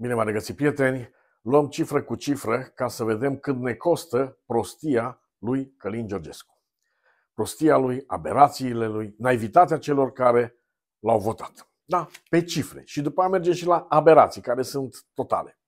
Bine m am regăsit, prieteni! Luăm cifră cu cifră ca să vedem cât ne costă prostia lui Călin Georgescu. Prostia lui, aberațiile lui, naivitatea celor care l-au votat. Da, pe cifre. Și după aia mergem și la aberații, care sunt totale.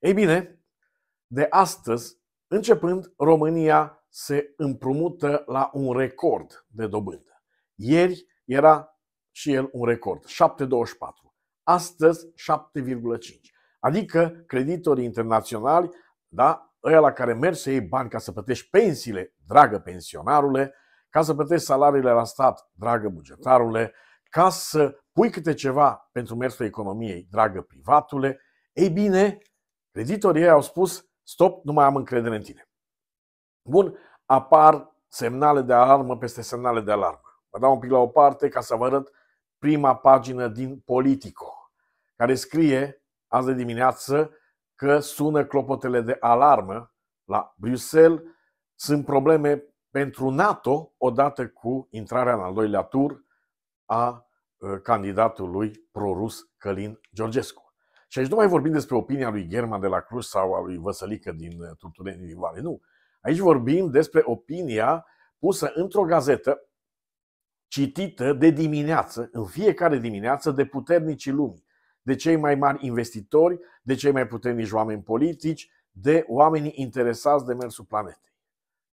Ei bine, de astăzi, începând, România se împrumută la un record de dobândă. Ieri era și el un record, 724 astăzi 7,5. Adică creditorii internaționali, da, ăia la care mergi să iei bani ca să plătești pensiile, dragă pensionarule, ca să plătești salariile la stat, dragă bugetarule, ca să pui câte ceva pentru mersul economiei, dragă privatule, ei bine, creditorii ei au spus, stop, nu mai am încredere în tine. Bun, apar semnale de alarmă peste semnale de alarmă. Vă dau un pic la o parte ca să vă arăt prima pagină din Politico care scrie azi de dimineață că sună clopotele de alarmă la Bruxelles, sunt probleme pentru NATO odată cu intrarea în al doilea tur a uh, candidatului prorus Călin Georgescu. Și aici nu mai vorbim despre opinia lui German de la Cruz sau a lui Văsălică din uh, Turturenii din Vale, nu. Aici vorbim despre opinia pusă într-o gazetă citită de dimineață, în fiecare dimineață, de puternicii lumii de cei mai mari investitori, de cei mai puternici oameni politici, de oamenii interesați de mersul planetei.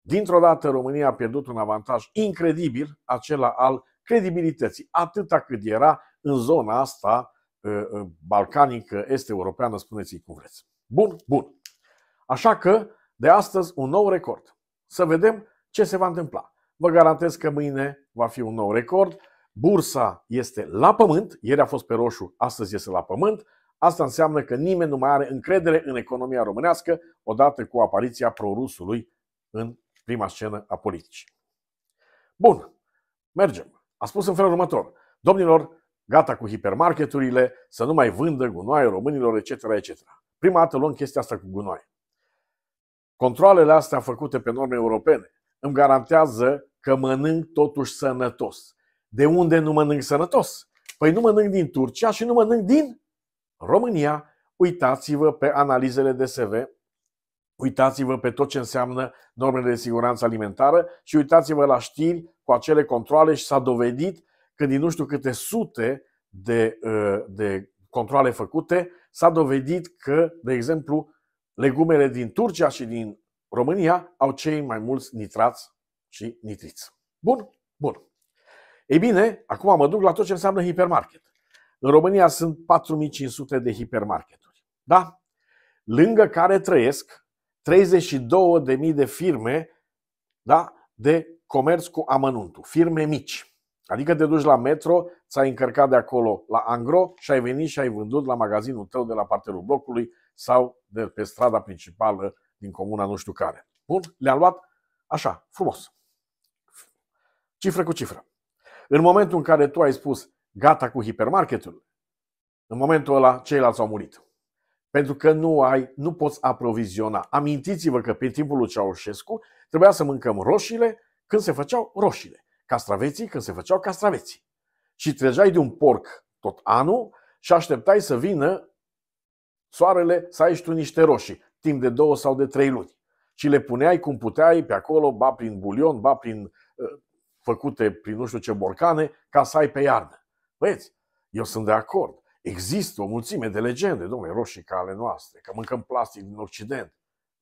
Dintr-o dată România a pierdut un avantaj incredibil, acela al credibilității, atâta cât era în zona asta ă, ă, balcanică, este europeană, spuneți-i cum vreți. Bun, bun. Așa că, de astăzi, un nou record. Să vedem ce se va întâmpla. Vă garantez că mâine va fi un nou record. Bursa este la pământ, ieri a fost pe roșu, astăzi este la pământ. Asta înseamnă că nimeni nu mai are încredere în economia românească odată cu apariția prorusului în prima scenă a politicii. Bun, mergem. A spus în felul următor. Domnilor, gata cu hipermarketurile, să nu mai vândă gunoaie românilor, etc. etc. Prima dată luăm chestia asta cu gunoaie. Controlele astea făcute pe norme europene îmi garantează că mănânc totuși sănătos. De unde nu mănânc sănătos? Păi nu mănânc din Turcia și nu mănânc din România. Uitați-vă pe analizele DSV, uitați-vă pe tot ce înseamnă normele de siguranță alimentară și uitați-vă la știri cu acele controle și s-a dovedit că din nu știu câte sute de, uh, de controle făcute, s-a dovedit că, de exemplu, legumele din Turcia și din România au cei mai mulți nitrați și nitriți. Bun? Bun. Ei bine, acum mă duc la tot ce înseamnă hipermarket. În România sunt 4500 de hipermarketuri. Da? Lângă care trăiesc 32.000 de firme da? de comerț cu amănuntul, firme mici. Adică te duci la metro, ți-ai încărcat de acolo la Angro și ai venit și ai vândut la magazinul tău de la parterul blocului sau de pe strada principală din comuna nu știu care. Bun? Le-am luat așa, frumos. Cifră cu cifră. În momentul în care tu ai spus gata cu hipermarketul, în momentul ăla ceilalți au murit. Pentru că nu ai, nu poți aproviziona. Amintiți-vă că pe timpul lui Ceaușescu trebuia să mâncăm roșiile când se făceau roșiile, castraveții când se făceau castraveții. Și trăgeai de un porc tot anul și așteptai să vină soarele să ai și tu niște roșii, timp de două sau de trei luni. Și le puneai cum puteai pe acolo, ba prin bulion, ba prin ă, făcute prin nu știu ce borcane ca să ai pe iarnă. Băieți, eu sunt de acord. Există o mulțime de legende, domnule, roșii ca ale noastre, că mâncăm plastic din Occident.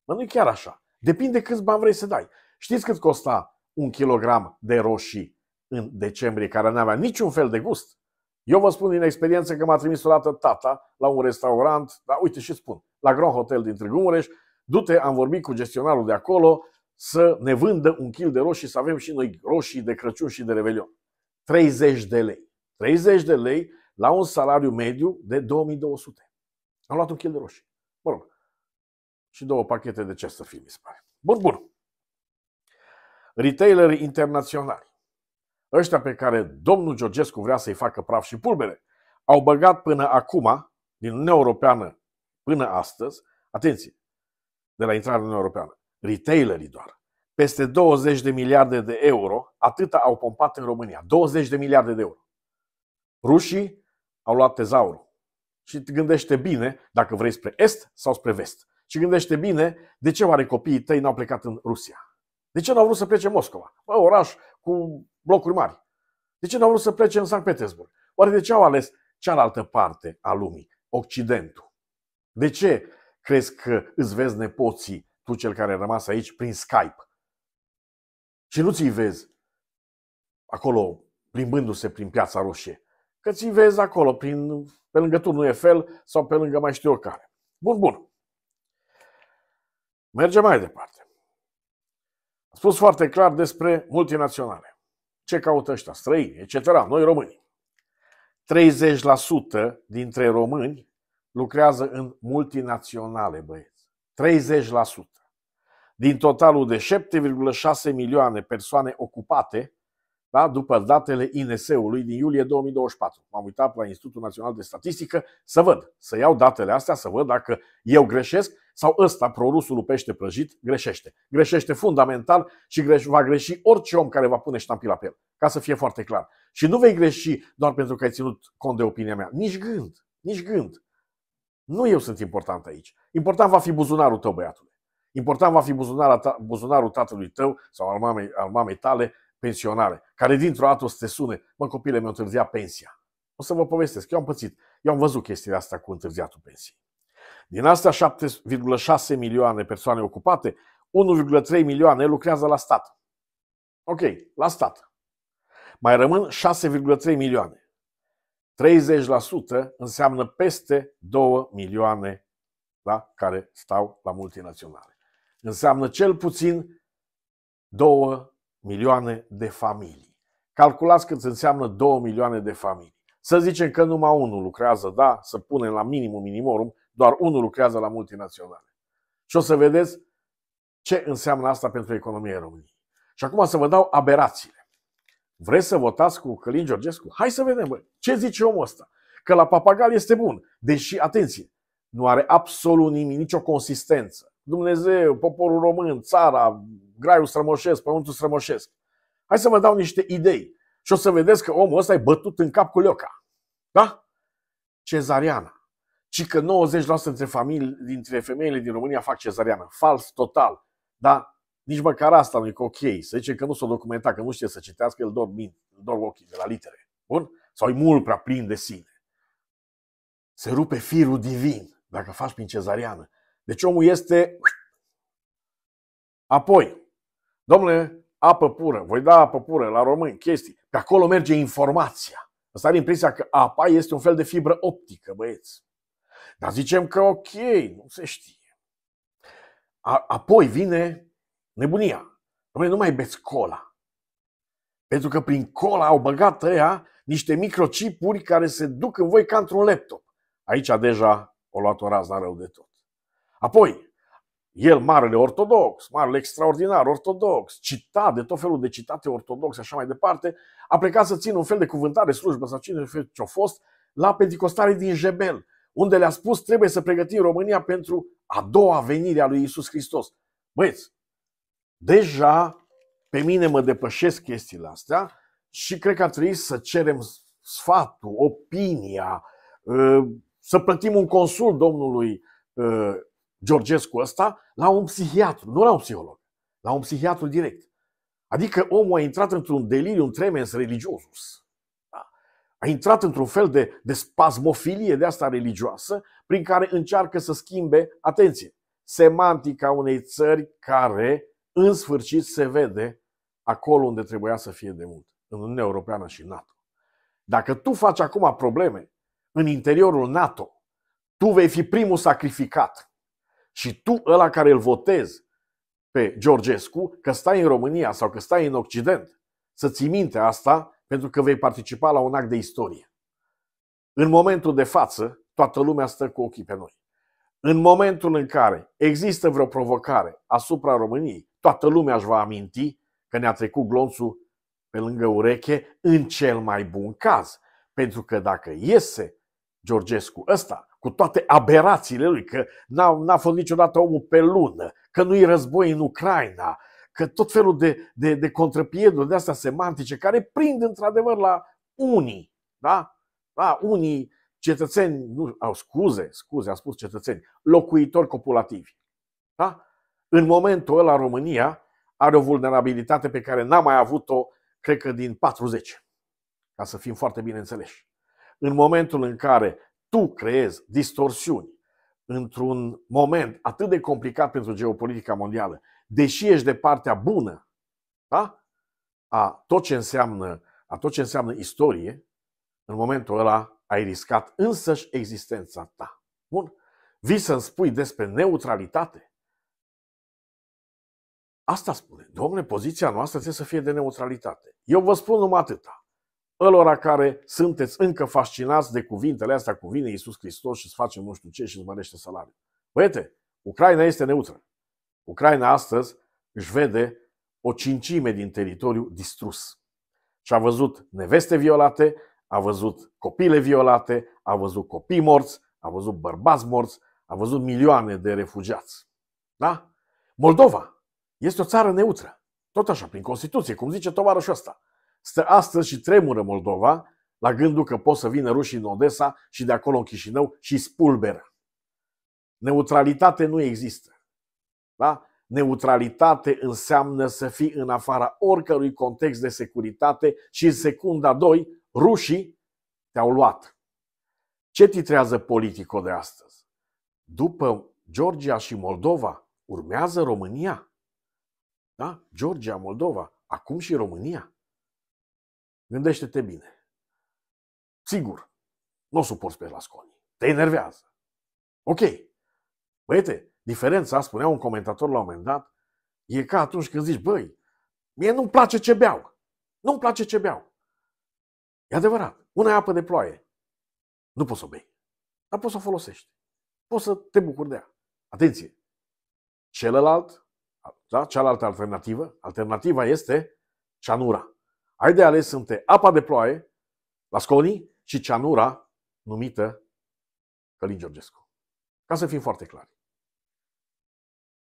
Mă, nu chiar așa. Depinde câți bani vrei să dai. Știți cât costa un kilogram de roșii în decembrie, care n-avea niciun fel de gust? Eu vă spun din experiență că m-a trimis o dată tata la un restaurant, dar uite și spun, la Grand Hotel din Târgu Mureș, du-te, am vorbit cu gestionarul de acolo, să ne vândă un kil de roșii, să avem și noi roșii de Crăciun și de Revelion. 30 de lei. 30 de lei la un salariu mediu de 2200. Am luat un kil de roșii. Mă rog. Și două pachete de ce să fie, mi se pare. Bun, bun. Retaileri internaționali. Ăștia pe care domnul Georgescu vrea să-i facă praf și pulbere, au băgat până acum, din Uniunea Europeană până astăzi, atenție, de la intrarea în Uniunea Europeană, retailerii doar, peste 20 de miliarde de euro, atâta au pompat în România. 20 de miliarde de euro. Rușii au luat tezaurul. Și gândește bine dacă vrei spre est sau spre vest. Și gândește bine de ce oare copiii tăi n-au plecat în Rusia. De ce n-au vrut să plece în Moscova? Bă, oraș cu blocuri mari. De ce n-au vrut să plece în Sankt Petersburg? Oare de ce au ales cealaltă parte a lumii, Occidentul? De ce crezi că îți vezi nepoții tu cel care ai rămas aici, prin Skype. Și nu ți-i vezi acolo plimbându-se prin piața roșie, că ți vezi acolo, prin, pe lângă turnul Eiffel sau pe lângă mai știu eu care. Bun, bun. Mergem mai departe. A spus foarte clar despre multinaționale. Ce caută ăștia? Străini, etc. Noi români. 30% dintre români lucrează în multinaționale, băieți. 30%. Din totalul de 7,6 milioane persoane ocupate, da, după datele INS-ului din iulie 2024. M-am uitat la Institutul Național de Statistică să văd, să iau datele astea, să văd dacă eu greșesc sau ăsta, prorusul pește prăjit, greșește. Greșește fundamental și greș- va greși orice om care va pune ștampila pe el, ca să fie foarte clar. Și nu vei greși doar pentru că ai ținut cont de opinia mea. Nici gând, nici gând. Nu eu sunt important aici. Important va fi buzunarul tău, băiatule. Important va fi buzunarul, ta, buzunarul tatălui tău sau al mamei, al mamei tale pensionare, care dintr-o dată o să te sune, mă copile, mi-a întârziat pensia. O să vă povestesc, eu am pățit, eu am văzut chestia asta cu întârziatul pensiei. Din astea 7,6 milioane persoane ocupate, 1,3 milioane lucrează la stat. Ok, la stat. Mai rămân 6,3 milioane. 30% înseamnă peste 2 milioane da? care stau la multinaționale. Înseamnă cel puțin 2 milioane de familii. Calculați cât înseamnă 2 milioane de familii. Să zicem că numai unul lucrează, da, să punem la minimum minimorum, doar unul lucrează la multinaționale. Și o să vedeți ce înseamnă asta pentru economia României. Și acum să vă dau aberații. Vreți să votați cu Călin Georgescu? Hai să vedem, bă, ce zice omul ăsta? Că la papagal este bun. Deși, atenție, nu are absolut nimic, nicio consistență. Dumnezeu, poporul român, țara, graiul strămoșesc, pământul strămoșesc. Hai să vă dau niște idei. Și o să vedeți că omul ăsta e bătut în cap cu leoca. Da? Cezariana. Și că 90% dintre, familii, dintre femeile din România fac cezariană. Fals total. Da? Nici măcar asta nu e ok. Să zice că nu s-a documentat, că nu știe să citească, el doar, min, doar ochii de la litere. Bun? Sau e mult prea plin de sine. Se rupe firul divin, dacă faci prin cezariană. Deci omul este... Apoi, domnule, apă pură, voi da apă pură la români, chestii. Pe acolo merge informația. Asta are impresia că apa este un fel de fibră optică, băieți. Dar zicem că ok, nu se știe. apoi vine Nebunia. Dom'le, nu mai beți cola. Pentru că prin cola au băgat ăia niște microchipuri care se duc în voi ca într-un laptop. Aici deja o luat o razna rău de tot. Apoi, el, marele ortodox, marele extraordinar ortodox, citat de tot felul de citate ortodoxe, așa mai departe, a plecat să țină un fel de cuvântare, slujbă sau cine ce-a fost, la pentecostare din Jebel, unde le-a spus trebuie să pregătim România pentru a doua venire a lui Isus Hristos. Băieți, Deja pe mine mă depășesc chestiile astea și cred că ar trebui să cerem sfatul, opinia, uh, să plătim un consul domnului uh, Georgescu ăsta la un psihiatru, nu la un psiholog, la un psihiatru direct. Adică omul a intrat într-un un tremens religiosus. Da? A intrat într-un fel de, de spasmofilie de asta religioasă prin care încearcă să schimbe, atenție, semantica unei țări care în sfârșit se vede acolo unde trebuia să fie de mult, în Uniunea Europeană și NATO. Dacă tu faci acum probleme în interiorul NATO, tu vei fi primul sacrificat. Și tu, ăla care îl votezi pe Georgescu, că stai în România sau că stai în Occident, să ți minte asta pentru că vei participa la un act de istorie. În momentul de față, toată lumea stă cu ochii pe noi. În momentul în care există vreo provocare asupra României, toată lumea își va aminti că ne-a trecut glonțul pe lângă ureche în cel mai bun caz. Pentru că dacă iese Georgescu ăsta, cu toate aberațiile lui, că n-a, n-a fost niciodată omul pe lună, că nu-i război în Ucraina, că tot felul de, de, de contrapieduri de astea semantice care prind într-adevăr la unii, da? La da, unii cetățeni, nu, au scuze, scuze, a spus cetățeni, locuitori copulativi. Da? În momentul ăla România are o vulnerabilitate pe care n-a mai avut-o, cred că din 40, ca să fim foarte bine înțeleși. În momentul în care tu creezi distorsiuni într-un moment atât de complicat pentru geopolitica mondială, deși ești de partea bună da? a, tot ce înseamnă, a tot ce înseamnă istorie, în momentul ăla ai riscat însăși existența ta. Bun? Vii să-mi spui despre neutralitate? Asta spune. Domne, poziția noastră trebuie să fie de neutralitate. Eu vă spun numai atâta. Ălora care sunteți încă fascinați de cuvintele astea cu vine Iisus Hristos și îți face nu știu ce și îți mărește salariul. Băiete, Ucraina este neutră. Ucraina astăzi își vede o cincime din teritoriu distrus. Și a văzut neveste violate, a văzut copile violate, a văzut copii morți, a văzut bărbați morți, a văzut milioane de refugiați. Da? Moldova, este o țară neutră. Tot așa, prin Constituție, cum zice tovarășul ăsta. Stă astăzi și tremură Moldova la gândul că pot să vină rușii în Odessa și de acolo în Chișinău și spulberă. Neutralitate nu există. Da? Neutralitate înseamnă să fii în afara oricărui context de securitate și în secunda 2 rușii te-au luat. Ce titrează politico de astăzi? După Georgia și Moldova urmează România. Da? Georgia, Moldova, acum și România. Gândește-te bine. Sigur, nu o suporți pe Lasconi. Te enervează. Ok. Băiete, diferența, spunea un comentator la un moment dat, e ca atunci când zici, băi, mie nu-mi place ce beau. Nu-mi place ce beau. E adevărat. Una e apă de ploaie. Nu poți să o bei. Dar poți să o folosești. Poți să te bucuri de ea. Atenție! Celălalt da? Cealaltă alternativă, alternativa este cianura. Ai de ales între apa de ploaie, la și cianura numită Călin Georgescu. Ca să fim foarte clari.